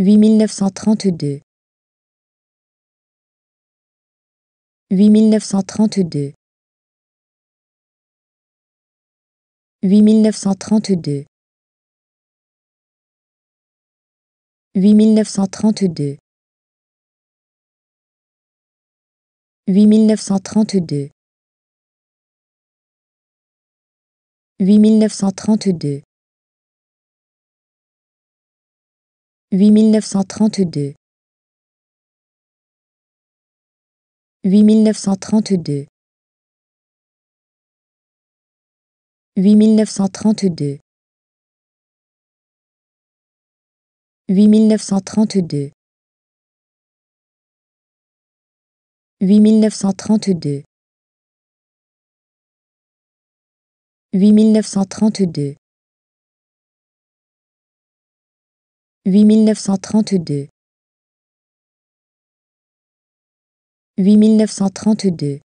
8932 8932 8932 8932 8932 8932 8932 8932 8932 8932 8932 8932 Huit mille neuf cent trente-deux. Huit mille neuf cent trente-deux.